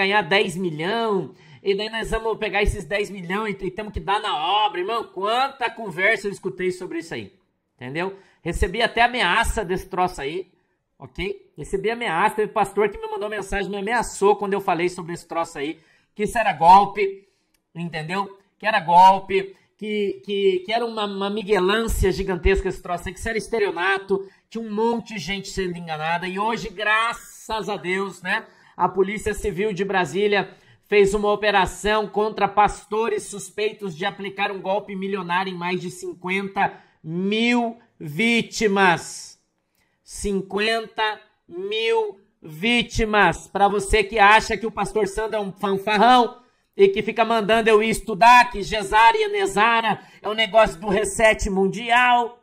ganhar 10 milhões, e daí nós vamos pegar esses 10 milhões e temos que dar na obra, irmão. Quanta conversa eu escutei sobre isso aí, entendeu? Recebi até ameaça desse troço aí, ok? Recebi ameaça, teve pastor que me mandou mensagem, me ameaçou quando eu falei sobre esse troço aí, que isso era golpe, entendeu? Que era golpe, que, que, que, era uma, uma miguelância gigantesca esse troço aí, que isso era estereonato, tinha um monte de gente sendo enganada, e hoje, graças a Deus, né? a Polícia Civil de Brasília fez uma operação contra pastores suspeitos de aplicar um golpe milionário em mais de 50 mil vítimas. 50 mil vítimas. Para você que acha que o pastor Sandro é um fanfarrão e que fica mandando eu ir estudar, que Gesara e Nezara é um negócio do reset mundial.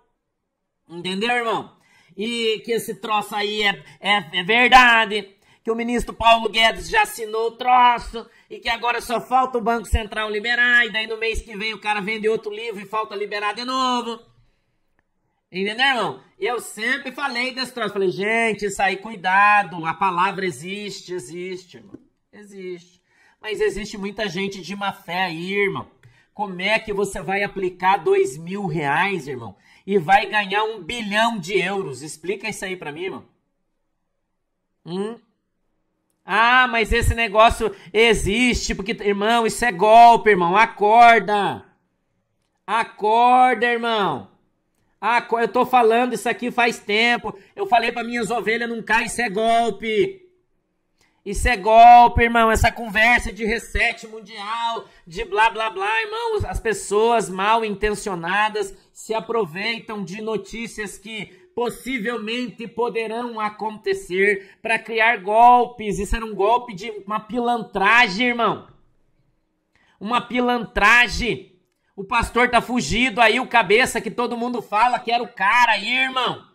Entendeu, irmão? E que esse troço aí é, é, é verdade que o ministro Paulo Guedes já assinou o troço e que agora só falta o Banco Central liberar, e daí no mês que vem o cara vende outro livro e falta liberar de novo. Entendeu, irmão? Eu sempre falei desse troço. Falei, gente, isso aí, cuidado. A palavra existe, existe, irmão. Existe. Mas existe muita gente de má fé aí, irmão. Como é que você vai aplicar dois mil reais, irmão, e vai ganhar um bilhão de euros? Explica isso aí pra mim, irmão. Hum? Ah, mas esse negócio existe, porque, irmão, isso é golpe, irmão. Acorda. Acorda, irmão. Acorda. Eu tô falando isso aqui faz tempo. Eu falei para minhas ovelhas não cai, isso é golpe. Isso é golpe, irmão. Essa conversa de reset mundial, de blá blá blá, irmão. As pessoas mal intencionadas se aproveitam de notícias que possivelmente poderão acontecer para criar golpes. Isso era um golpe de uma pilantragem, irmão. Uma pilantragem. O pastor tá fugido aí, o cabeça que todo mundo fala que era o cara aí, irmão.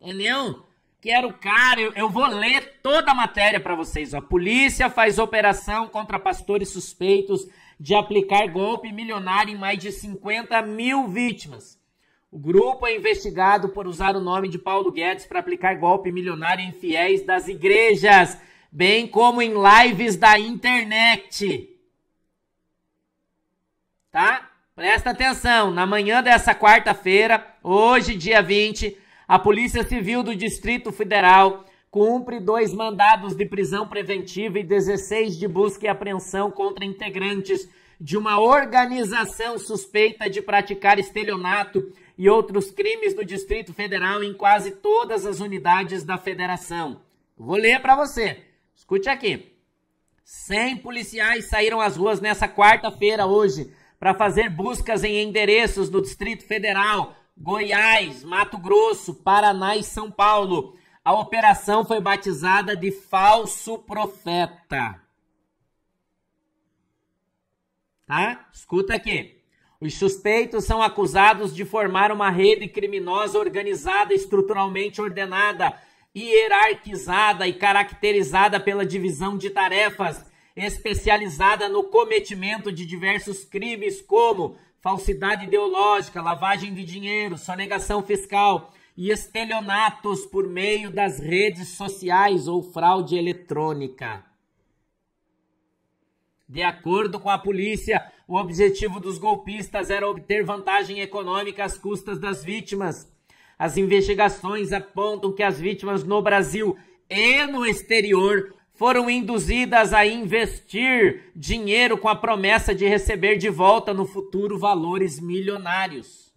Entendeu? Que era o cara. Eu, eu vou ler toda a matéria para vocês. Ó. A polícia faz operação contra pastores suspeitos de aplicar golpe milionário em mais de 50 mil vítimas. O grupo é investigado por usar o nome de Paulo Guedes para aplicar golpe milionário em fiéis das igrejas, bem como em lives da internet. Tá? Presta atenção, na manhã dessa quarta-feira, hoje, dia 20, a Polícia Civil do Distrito Federal cumpre dois mandados de prisão preventiva e 16 de busca e apreensão contra integrantes de uma organização suspeita de praticar estelionato e outros crimes do Distrito Federal em quase todas as unidades da federação. Vou ler para você. Escute aqui. 100 policiais saíram às ruas nessa quarta-feira hoje para fazer buscas em endereços do Distrito Federal, Goiás, Mato Grosso, Paraná e São Paulo. A operação foi batizada de Falso Profeta. Tá? Escuta aqui. Os suspeitos são acusados de formar uma rede criminosa organizada, estruturalmente ordenada, hierarquizada e caracterizada pela divisão de tarefas, especializada no cometimento de diversos crimes como falsidade ideológica, lavagem de dinheiro, sonegação fiscal e estelionatos por meio das redes sociais ou fraude eletrônica. De acordo com a polícia, o objetivo dos golpistas era obter vantagem econômica às custas das vítimas. As investigações apontam que as vítimas no Brasil e no exterior foram induzidas a investir dinheiro com a promessa de receber de volta no futuro valores milionários.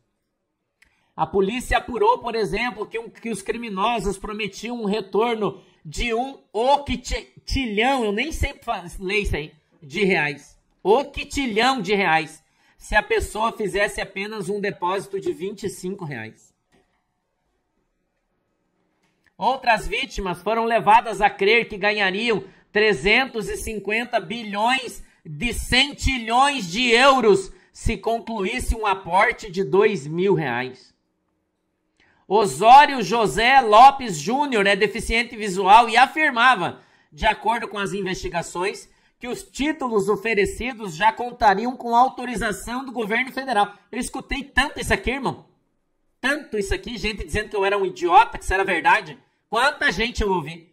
A polícia apurou, por exemplo, que, um, que os criminosos prometiam um retorno de um octilhão, eu nem sempre leio isso aí, de reais o quitilhão de reais se a pessoa fizesse apenas um depósito de 25 reais. Outras vítimas foram levadas a crer que ganhariam 350 bilhões de centilhões de euros se concluísse um aporte de 2 mil reais. Osório José Lopes Júnior é deficiente visual e afirmava, de acordo com as investigações, que os títulos oferecidos já contariam com autorização do governo federal. Eu escutei tanto isso aqui, irmão. Tanto isso aqui, gente dizendo que eu era um idiota, que isso era verdade. Quanta gente eu ouvi.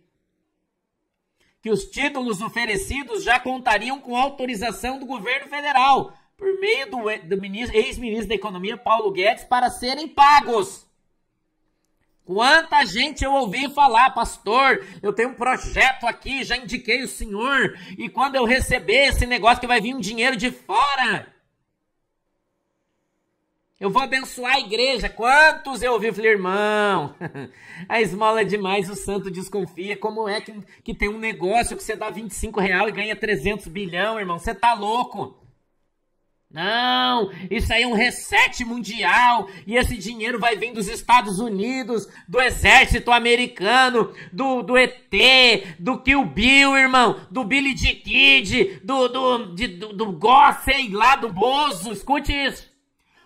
Que os títulos oferecidos já contariam com autorização do governo federal, por meio do, do ex-ministro da Economia, Paulo Guedes, para serem pagos. Quanta gente eu ouvi falar, pastor, eu tenho um projeto aqui, já indiquei o senhor, e quando eu receber esse negócio que vai vir um dinheiro de fora, eu vou abençoar a igreja. Quantos eu ouvi? Falei, irmão, a esmola é demais, o santo desconfia. Como é que, que tem um negócio que você dá 25 real e ganha 300 bilhão, irmão? Você tá louco? Não, isso aí é um reset mundial e esse dinheiro vai vir dos Estados Unidos, do exército americano, do, do ET, do Kill Bill, irmão, do Billy the Kid, do, do, de, do, do Go, sei lá, do Bozo. Escute isso.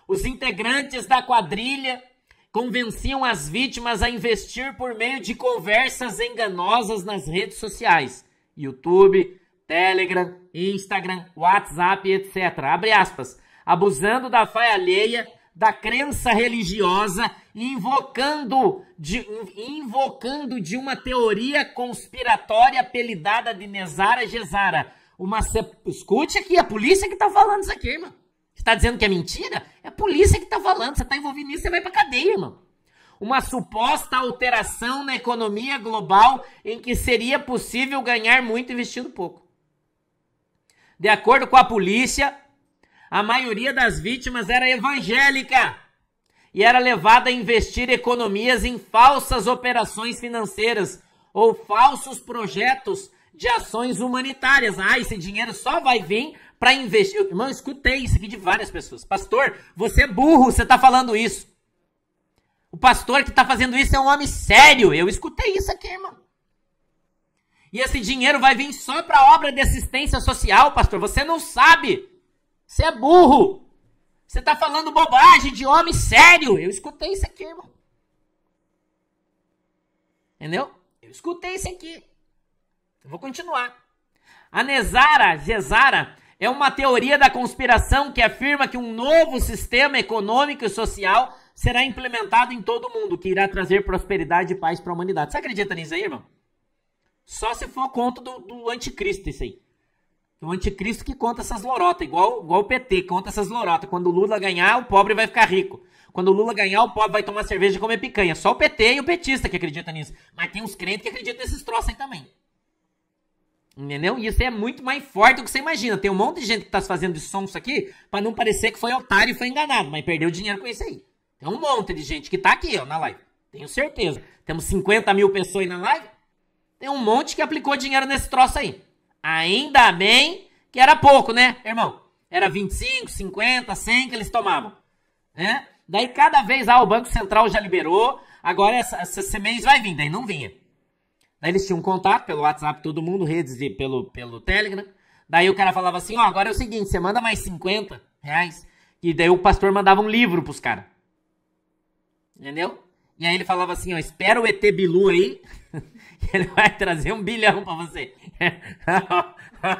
Os integrantes da quadrilha convenciam as vítimas a investir por meio de conversas enganosas nas redes sociais, YouTube, Telegram, Instagram, WhatsApp, etc. Abre aspas. Abusando da fé alheia, da crença religiosa, invocando de, invocando de uma teoria conspiratória apelidada de Nezara Gesara. Uma Escute aqui, é a polícia que tá falando isso aqui, irmão. Você tá dizendo que é mentira? É a polícia que tá falando. Você tá envolvido nisso, você vai pra cadeia, irmão uma suposta alteração na economia global em que seria possível ganhar muito investindo pouco. De acordo com a polícia, a maioria das vítimas era evangélica e era levada a investir economias em falsas operações financeiras ou falsos projetos de ações humanitárias. Ah, esse dinheiro só vai vir para investir. Irmão, escutei isso aqui de várias pessoas. Pastor, você é burro, você está falando isso. O pastor que está fazendo isso é um homem sério. Eu escutei isso aqui, irmão. E esse dinheiro vai vir só para obra de assistência social, pastor. Você não sabe. Você é burro. Você está falando bobagem de homem sério. Eu escutei isso aqui, irmão. Entendeu? Eu escutei isso aqui. Eu vou continuar. A Nezara, Gesara, é uma teoria da conspiração que afirma que um novo sistema econômico e social será implementado em todo o mundo, que irá trazer prosperidade e paz para a humanidade. Você acredita nisso aí, irmão? Só se for conta do, do anticristo isso aí. O anticristo que conta essas lorotas, igual, igual o PT, conta essas lorotas. Quando o Lula ganhar, o pobre vai ficar rico. Quando o Lula ganhar, o pobre vai tomar cerveja e comer picanha. Só o PT e o petista que acredita nisso. Mas tem uns crentes que acreditam nesses troços aí também. Entendeu? E isso é muito mais forte do que você imagina. Tem um monte de gente que tá fazendo de sonso aqui para não parecer que foi otário e foi enganado, mas perdeu dinheiro com isso aí. Tem um monte de gente que tá aqui, ó, na live. Tenho certeza. Temos 50 mil pessoas aí na live. Tem um monte que aplicou dinheiro nesse troço aí. Ainda bem que era pouco, né, irmão? Era 25, 50, 100 que eles tomavam. Né? Daí cada vez, ah, o Banco Central já liberou, agora essa, essa semente vai vir. Daí não vinha. Daí eles tinham contato pelo WhatsApp, todo mundo, redes e pelo, pelo Telegram. Daí o cara falava assim, ó, oh, agora é o seguinte, você manda mais 50 reais. E daí o pastor mandava um livro pros caras. Entendeu? E aí ele falava assim, ó, espera o ET Bilu aí, que ele vai trazer um bilhão para você.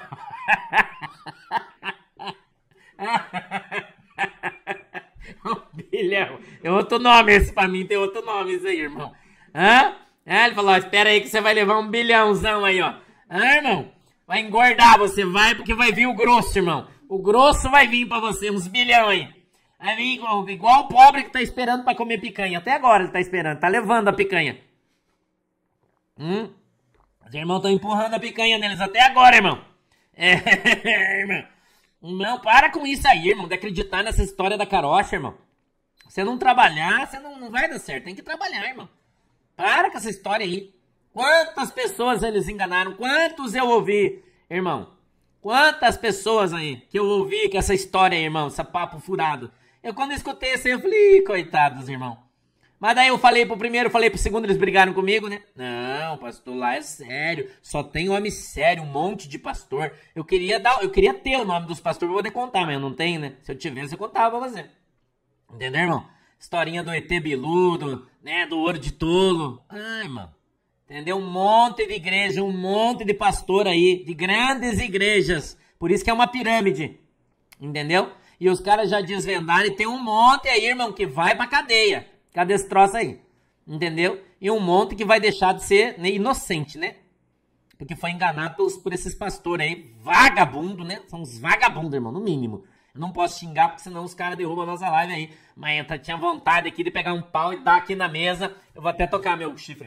um bilhão. É outro nome esse pra mim, tem outro nome isso aí, irmão. Hã? É, ele falou, ó, espera aí que você vai levar um bilhãozão aí, ó. Hã, irmão? Vai engordar você, vai, porque vai vir o grosso, irmão. O grosso vai vir para você, uns bilhão aí. É igual o pobre que tá esperando para comer picanha. Até agora ele tá esperando, tá levando a picanha. Hum? Os irmãos estão empurrando a picanha neles até agora, irmão. É, irmão. Não, para com isso aí, irmão, de acreditar nessa história da carocha, irmão. Você não trabalhar, você não, não vai dar certo. Tem que trabalhar, irmão. Para com essa história aí. Quantas pessoas eles enganaram? Quantos eu ouvi, irmão? Quantas pessoas aí que eu ouvi com essa história aí, irmão? Esse papo furado. Eu quando escutei isso, assim, eu falei, coitados, irmão. Mas daí eu falei pro primeiro, falei pro segundo, eles brigaram comigo, né? Não, pastor, lá é sério. Só tem homem sério, um monte de pastor. Eu queria dar, eu queria ter o nome dos pastores pra poder contar, mas eu não tenho, né? Se eu tivesse, eu contava pra você. Entendeu, irmão? Historinha do ET Biludo, né? Do ouro de tolo. Ai, mano. Entendeu? Um monte de igreja, um monte de pastor aí, de grandes igrejas. Por isso que é uma pirâmide. Entendeu? e os caras já desvendaram e tem um monte aí, irmão, que vai pra cadeia. Cadê esse troço aí? Entendeu? E um monte que vai deixar de ser né, inocente, né? Porque foi enganado pelos, por esses pastores aí, vagabundo, né? São uns vagabundos, irmão, no mínimo. Eu não posso xingar, porque senão os caras derrubam a nossa live aí. Mas eu tinha vontade aqui de pegar um pau e dar aqui na mesa. Eu vou até tocar meu chifre.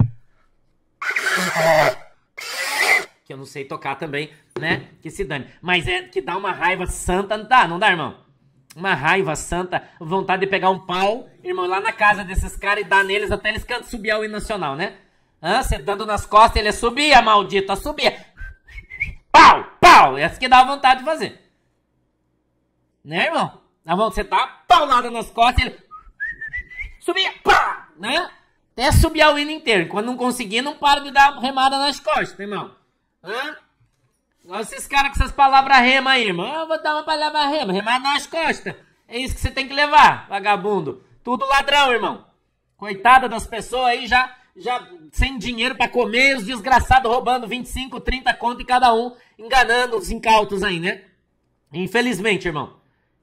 Que eu não sei tocar também, né? Que se dane. Mas é que dá uma raiva santa, não dá, não dá, irmão? uma raiva santa, vontade de pegar um pau, irmão, lá na casa desses caras e dar neles até eles cantam subir ao hino nacional, né? você dando nas costas, ele é subia, maldito, é subia. Pau, pau, é isso que dá vontade de fazer. Né, irmão? Na mão, você dá uma paulada nas costas, ele subia, pá, né? Até subir ao hino inteiro. Quando não conseguir, não para de dar remada nas costas, irmão. Hã? Esses caras com essas palavras rema aí, irmão. Eu vou dar uma palavra rema, remar nas costas. É isso que você tem que levar, vagabundo. Tudo ladrão, irmão. Coitada das pessoas aí já, já sem dinheiro para comer, os desgraçados roubando 25, 30 conto em cada um, enganando os incautos aí, né? Infelizmente, irmão.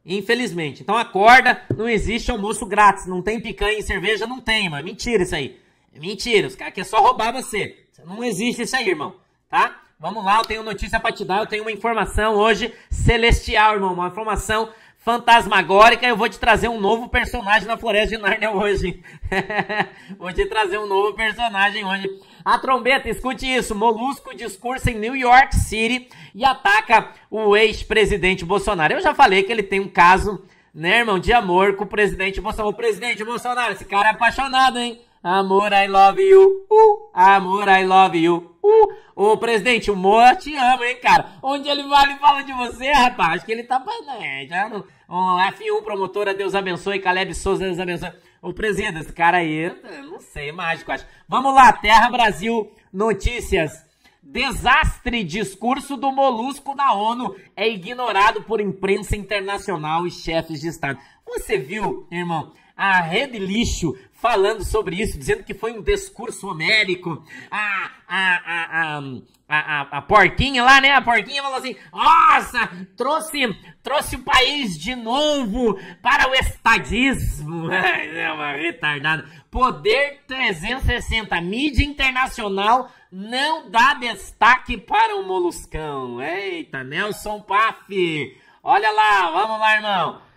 Infelizmente. Então acorda, não existe almoço grátis, não tem picanha e cerveja, não tem, mano. É mentira isso aí. É mentira, os caras querem só roubar você. Não existe isso aí, irmão. Tá? Vamos lá, eu tenho notícia para te dar, eu tenho uma informação hoje celestial, irmão, uma informação fantasmagórica. Eu vou te trazer um novo personagem na Floresta de Nárnia hoje. vou te trazer um novo personagem hoje. A trombeta, escute isso: Molusco discursa em New York City e ataca o ex-presidente Bolsonaro. Eu já falei que ele tem um caso, né, irmão, de amor com o presidente Bolsonaro. O presidente Bolsonaro, esse cara é apaixonado, hein? Amor, I love you. Uh, amor, I love you. Uh. Ô, presidente, o Moa te ama, hein, cara? Onde ele vai, ele fala de você, rapaz. Acho que ele tá... Né, já Um F1 promotora, Deus abençoe. Caleb Souza, Deus abençoe. Ô, presidente, esse cara aí, não sei, mágico, acho. Vamos lá, Terra Brasil Notícias. Desastre discurso do Molusco na ONU é ignorado por imprensa internacional e chefes de Estado. Você viu, irmão? a Rede Lixo falando sobre isso, dizendo que foi um discurso homérico. A, a, a, a, a, porquinha lá, né? A porquinha falou assim: Nossa, trouxe, trouxe o país de novo para o estadismo. É uma retardada. Poder 360, mídia internacional não dá destaque para o Moluscão. Eita, Nelson Paff. Olha lá, vamos lá, irmão.